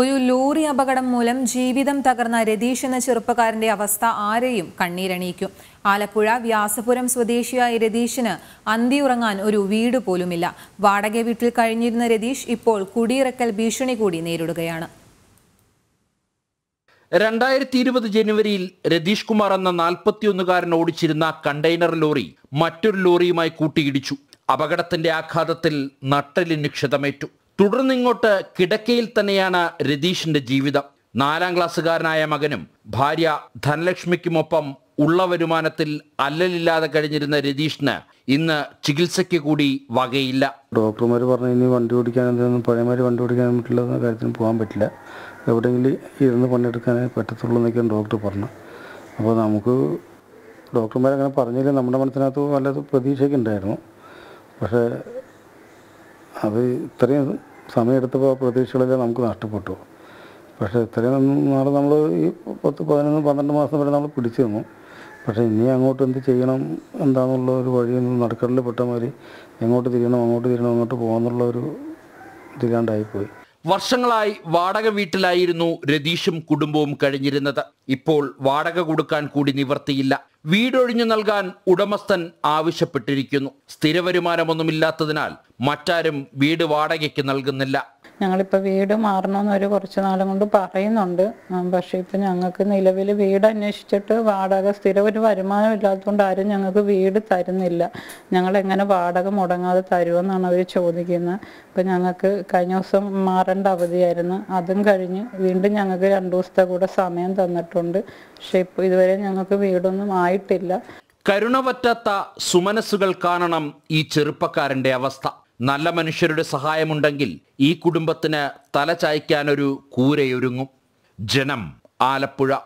ഒരു ലോറി അപകടം മൂലം ജീവിതം തകർന്ന രതീഷ് എന്ന ചെറുപ്പക്കാരന്റെ അവസ്ഥ ആരെയും കണ്ണീരണിയിക്കും ആലപ്പുഴ വ്യാസപുരം സ്വദേശിയായ രതീഷിന് അന്തിയുറങ്ങാൻ ഒരു വീട് പോലുമില്ല വാടക വീട്ടിൽ കഴിഞ്ഞിരുന്ന രതീഷ് ഇപ്പോൾ കുടിയിറക്കൽ ഭീഷണി കൂടി നേരിടുകയാണ് രണ്ടായിരത്തി ഇരുപത് ജനുവരിയിൽ രതീഷ് കുമാർ എന്ന നാൽപ്പത്തിയൊന്നുകാരൻ ഓടിച്ചിരുന്ന കണ്ടെയ്നർ ലോറി മറ്റൊരു ലോറിയുമായി കൂട്ടിയിടിച്ചു അപകടത്തിന്റെ ആഘാതത്തിൽ നട്ടലിന് ക്ഷതമേറ്റു ഇങ്ങോട്ട് കിടക്കയിൽ തന്നെയാണ് രതീഷിന്റെ ജീവിതം നാലാം ക്ലാസ്സുകാരനായ മകനും ഭാര്യ ധനലക്ഷ്മിക്കുമൊപ്പം ഉള്ള വരുമാനത്തിൽ അല്ലലില്ലാതെ കഴിഞ്ഞിരുന്ന രതീഷിന് ഇന്ന് ചികിത്സയ്ക്ക് കൂടി വകയില്ല ഡോക്ടർമാർ പറഞ്ഞു ഇനി വണ്ടി ഓടിക്കാൻ എന്തെങ്കിലും പഴയമാര് വണ്ടി ഓടിക്കാൻ പറ്റില്ല കാര്യത്തിന് പോകാൻ പറ്റില്ല എവിടെയെങ്കിലും ഇരുന്ന് പണിയെടുക്കാനേ പറ്റത്തുള്ളൂ എന്നൊക്കെയാണ് ഡോക്ടർ പറഞ്ഞു അപ്പോൾ നമുക്ക് ഡോക്ടർമാർ അങ്ങനെ പറഞ്ഞില്ല നമ്മുടെ മനസ്സിനകത്ത് വല്ലത് പ്രതീക്ഷയൊക്കെ ഉണ്ടായിരുന്നു പക്ഷേ അത് ഇത്രയും സമയമെടുത്തപ്പോൾ പ്രതീക്ഷകളെല്ലാം നമുക്ക് നഷ്ടപ്പെട്ടു പക്ഷേ ഇത്രയും നാളെ നമ്മൾ ഈ പത്ത് പതിനൊന്ന് പന്ത്രണ്ട് മാസം വരെ നമ്മൾ പിടിച്ചു നിന്നു പക്ഷേ ഇനി അങ്ങോട്ട് എന്ത് ചെയ്യണം എന്താണെന്നുള്ള ഒരു വഴി നടക്കടലിൽ പെട്ട മാതിരി എങ്ങോട്ട് തിരിയണം അങ്ങോട്ട് തിരിയണം അങ്ങോട്ട് പോകാമെന്നുള്ള ഒരു ഇതില്ലാണ്ടായിപ്പോയി വർഷങ്ങളായി വാടക വീട്ടിലായിരുന്നു രതീഷും കുടുംബവും കഴിഞ്ഞിരുന്നത് ഇപ്പോൾ വാടക കൊടുക്കാൻ കൂടി നിവർത്തിയില്ല വീടൊഴിഞ്ഞു നൽകാൻ ഉടമസ്ഥൻ ആവശ്യപ്പെട്ടിരിക്കുന്നു സ്ഥിരവരുമാനമൊന്നുമില്ലാത്തതിനാൽ മറ്റാരും വീട് വാടകയ്ക്ക് നൽകുന്നില്ല ഞങ്ങളിപ്പോൾ വീട് അവർ കുറച്ച് നാളും കൊണ്ട് പറയുന്നുണ്ട് പക്ഷേ ഇപ്പം ഞങ്ങൾക്ക് നിലവിൽ വീട് അന്വേഷിച്ചിട്ട് വാടക സ്ഥിരം ഒരു വരുമാനം ഇല്ലാത്തതുകൊണ്ട് ആരും ഞങ്ങൾക്ക് വീട് തരുന്നില്ല ഞങ്ങൾ എങ്ങനെ വാടക മുടങ്ങാതെ തരുമെന്നാണ് അവർ ചോദിക്കുന്നത് ഇപ്പം ഞങ്ങൾക്ക് കഴിഞ്ഞ ദിവസം മാറേണ്ട അവധിയായിരുന്നു അതും കഴിഞ്ഞ് വീണ്ടും ഞങ്ങൾക്ക് രണ്ട് ദിവസത്തെ കൂടെ സമയം തന്നിട്ടുണ്ട് പക്ഷേ ഇപ്പോൾ ഇതുവരെ ഞങ്ങൾക്ക് വീടൊന്നും ആയിട്ടില്ല കരുണ പറ്റാത്ത സുമനസ്സുകൾ കാണണം ഈ ചെറുപ്പക്കാരൻ്റെ അവസ്ഥ നല്ല മനുഷ്യരുടെ സഹായമുണ്ടെങ്കിൽ ഈ കുടുംബത്തിന് തലചായ്ക്കാനൊരു കൂരയൊരുങ്ങും ജനം ആലപ്പുഴ